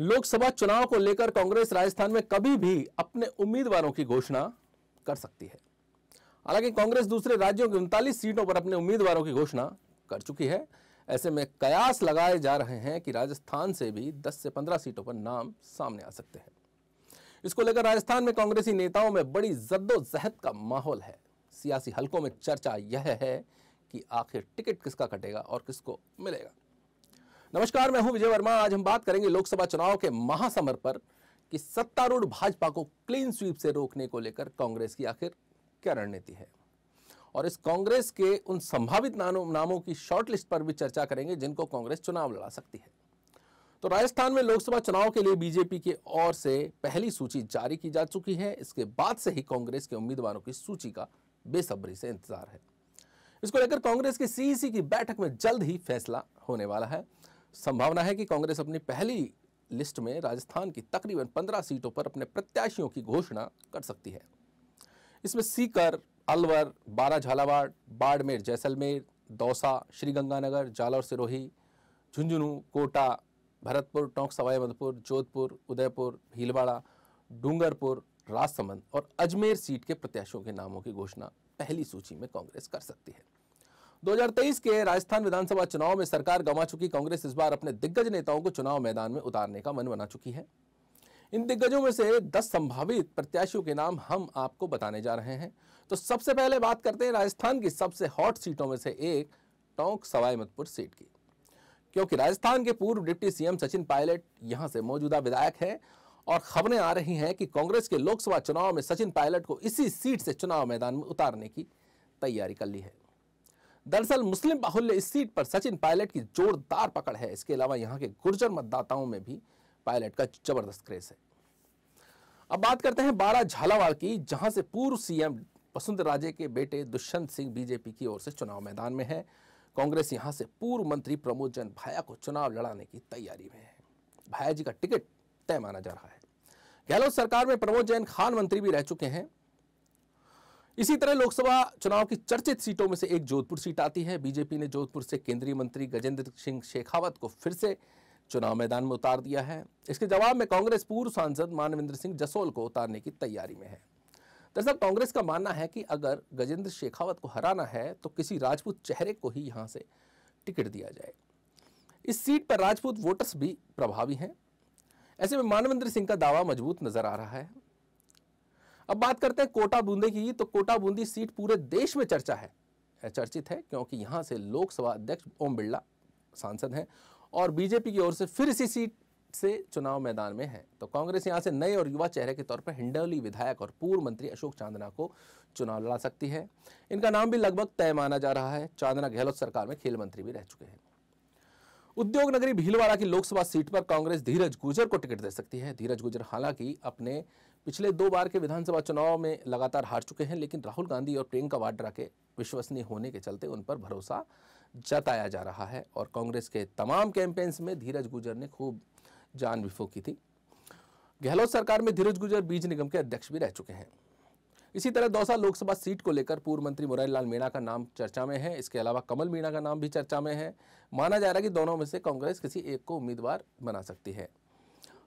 लोकसभा चुनाव को लेकर कांग्रेस राजस्थान में कभी भी अपने उम्मीदवारों की घोषणा कर सकती है हालांकि कांग्रेस दूसरे राज्यों की उनतालीस सीटों पर अपने उम्मीदवारों की घोषणा कर चुकी है ऐसे में कयास लगाए जा रहे हैं कि राजस्थान से भी 10 से 15 सीटों पर नाम सामने आ सकते हैं इसको लेकर राजस्थान में कांग्रेसी नेताओं में बड़ी जद्दोजहद का माहौल है सियासी हलकों में चर्चा यह है कि आखिर टिकट किसका कटेगा और किसको मिलेगा नमस्कार मैं हूं विजय वर्मा आज हम बात करेंगे लोकसभा चुनाव के महासमर पर कि सत्तारूढ़ भाजपा को क्लीन स्वीप से रोकने को लेकर कांग्रेस की आखिर क्या रणनीति है और इस कांग्रेस के उन संभावित नामों की शॉर्टलिस्ट पर भी चर्चा करेंगे जिनको कांग्रेस चुनाव लड़ा सकती है तो राजस्थान में लोकसभा चुनाव के लिए बीजेपी की ओर से पहली सूची जारी की जा चुकी है इसके बाद से ही कांग्रेस के उम्मीदवारों की सूची का बेसब्री से इंतजार है इसको लेकर कांग्रेस की सीईसी की बैठक में जल्द ही फैसला होने वाला है संभावना है कि कांग्रेस अपनी पहली लिस्ट में राजस्थान की तकरीबन पंद्रह सीटों पर अपने प्रत्याशियों की घोषणा कर सकती है इसमें सीकर अलवर बारा झालावाड़ बाड़मेर जैसलमेर दौसा श्रीगंगानगर जालौर सिरोही झुंझुनू कोटा भरतपुर टोंक सवाई जोधपुर उदयपुर भीलवाड़ा डूंगरपुर राजसमंद और अजमेर सीट के प्रत्याशियों के नामों की घोषणा पहली सूची में कांग्रेस कर सकती है 2023 के राजस्थान विधानसभा चुनाव में सरकार गंवा चुकी कांग्रेस इस बार अपने दिग्गज नेताओं को चुनाव मैदान में उतारने का मन बना चुकी है इन दिग्गजों में से 10 संभावित प्रत्याशियों के नाम हम आपको बताने जा रहे हैं तो सबसे पहले बात करते हैं राजस्थान की सबसे हॉट सीटों में से एक टोंक सवाईमतपुर सीट की क्योंकि राजस्थान के पूर्व डिप्टी सीएम सचिन पायलट यहां से मौजूदा विधायक है और खबरें आ रही हैं कि कांग्रेस के लोकसभा चुनाव में सचिन पायलट को इसी सीट से चुनाव मैदान में उतारने की तैयारी कर ली है दरअसल मुस्लिम बाहुल्य इस सीट पर सचिन पायलट की जोरदार पकड़ है इसके अलावा यहाँ के गुर्जर मतदाताओं में भी पायलट का जबरदस्त क्रेज है अब बात करते हैं बारह झालावाड़ की जहां से पूर्व सीएम वसुंध राजे के बेटे दुष्यंत सिंह बीजेपी की ओर से चुनाव मैदान में है कांग्रेस यहां से पूर्व मंत्री प्रमोद जैन भाया को चुनाव लड़ाने की तैयारी में है भाया जी का टिकट तय माना जा रहा है गहलोत सरकार में प्रमोद जैन खान मंत्री भी रह चुके हैं इसी तरह लोकसभा चुनाव की चर्चित सीटों में से एक जोधपुर सीट आती है बीजेपी ने जोधपुर से केंद्रीय मंत्री गजेंद्र सिंह शेखावत को फिर से चुनाव मैदान में उतार दिया है इसके जवाब में कांग्रेस पूर्व सांसद मानवेंद्र सिंह जसोल को उतारने की तैयारी में है दरअसल कांग्रेस का मानना है कि अगर गजेंद्र शेखावत को हराना है तो किसी राजपूत चेहरे को ही यहाँ से टिकट दिया जाए इस सीट पर राजपूत वोटर्स भी प्रभावी हैं ऐसे में मानवेंद्र सिंह का दावा मजबूत नजर आ रहा है अब बात करते हैं कोटा बूंदी की तो कोटा बूंदी सीट पूरे देश में चर्चा है चर्चित है क्योंकि यहां से लोकसभा अध्यक्ष ओम बिरला सांसद हैं और बीजेपी की ओर से फिर इसी सीट से चुनाव मैदान में है तो कांग्रेस यहां से नए और युवा चेहरे के तौर पर हिंडौली विधायक और पूर्व मंत्री अशोक चांदना को चुनाव लड़ा सकती है इनका नाम भी लगभग तय माना जा रहा है चांदना गहलोत सरकार में खेल मंत्री भी रह चुके हैं उद्योग नगरी भीलवाड़ा की लोकसभा सीट पर कांग्रेस धीरज गुजर को टिकट दे सकती है धीरज गुजर हालांकि अपने पिछले दो बार के विधानसभा चुनाव में लगातार हार चुके हैं लेकिन राहुल गांधी और प्रियंका वाड्रा के विश्वसनीय होने के चलते उन पर भरोसा जताया जा रहा है और कांग्रेस के तमाम कैंपेन्स में धीरज गुजर ने खूब जान भी फूकी थी गहलोत सरकार में धीरज गुजर बीज निगम के अध्यक्ष भी रह चुके हैं इसी तरह दौसा लोकसभा सीट को लेकर पूर्व मंत्री मुरारी लाल मीणा का नाम चर्चा में है इसके अलावा कमल मीणा का नाम भी चर्चा में है माना जा रहा है कि दोनों में से कांग्रेस किसी एक को उम्मीदवार बना सकती है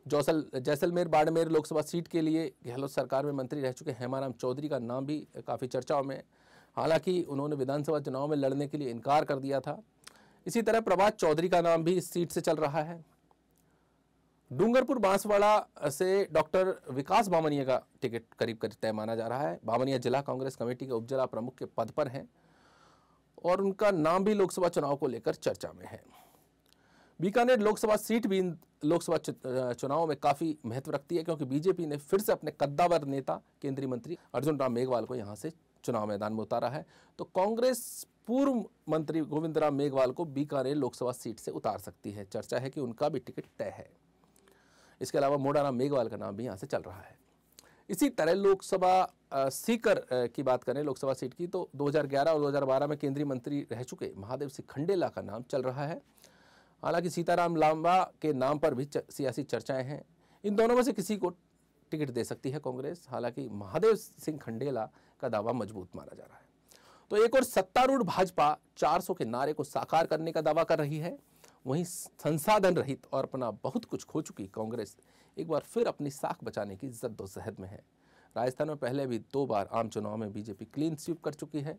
जौसल जैसलमेर बाड़मेर लोकसभा सीट के लिए गहलोत सरकार में मंत्री रह चुके हेमाराम चौधरी का नाम भी काफ़ी चर्चाओं में हालांकि उन्होंने विधानसभा चुनाव में लड़ने के लिए इनकार कर दिया था इसी तरह प्रभात चौधरी का नाम भी इस सीट से चल रहा है डूंगरपुर बांसवाड़ा से डॉक्टर विकास बामनिया का टिकट करीब करीब तय माना जा रहा है बामनिया जिला कांग्रेस कमेटी के उपजिला प्रमुख के पद पर हैं और उनका नाम भी लोकसभा चुनाव को लेकर चर्चा में है बीकानेर लोकसभा सीट भी इन लोकसभा चुनाव में काफ़ी महत्व रखती है क्योंकि बीजेपी ने फिर से अपने कद्दावर नेता केंद्रीय मंत्री अर्जुन राम मेघवाल को यहाँ से चुनाव मैदान में उतारा है तो कांग्रेस पूर्व मंत्री गोविंद राम मेघवाल को बीकानेर लोकसभा सीट से उतार सकती है चर्चा है कि उनका भी टिकट तय है इसके अलावा मोडाराम मेघवाल का नाम भी यहाँ से चल रहा है इसी तरह लोकसभा सीकर की बात करें लोकसभा सीट की तो 2011 और 2012 में केंद्रीय मंत्री रह चुके महादेव सिंह खंडेला का नाम चल रहा है हालांकि सीताराम लांबा के नाम पर भी सियासी चर्चाएं हैं इन दोनों में से किसी को टिकट दे सकती है कांग्रेस हालांकि महादेव सिंह खंडेला का दावा मजबूत माना जा रहा है तो एक और सत्तारूढ़ भाजपा 400 के नारे को साकार करने का दावा कर रही है वहीं संसाधन रहित और अपना बहुत कुछ खो चुकी कांग्रेस एक बार फिर अपनी साख बचाने की जद्दोजहद में है राजस्थान में पहले भी दो बार आम चुनाव में बीजेपी क्लीन स्वीप कर चुकी है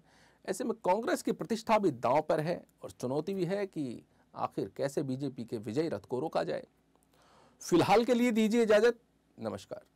ऐसे में कांग्रेस की प्रतिष्ठा भी दांव पर है और चुनौती भी है कि आखिर कैसे बीजेपी के विजय रथ को रोका जाए फिलहाल के लिए दीजिए इजाजत नमस्कार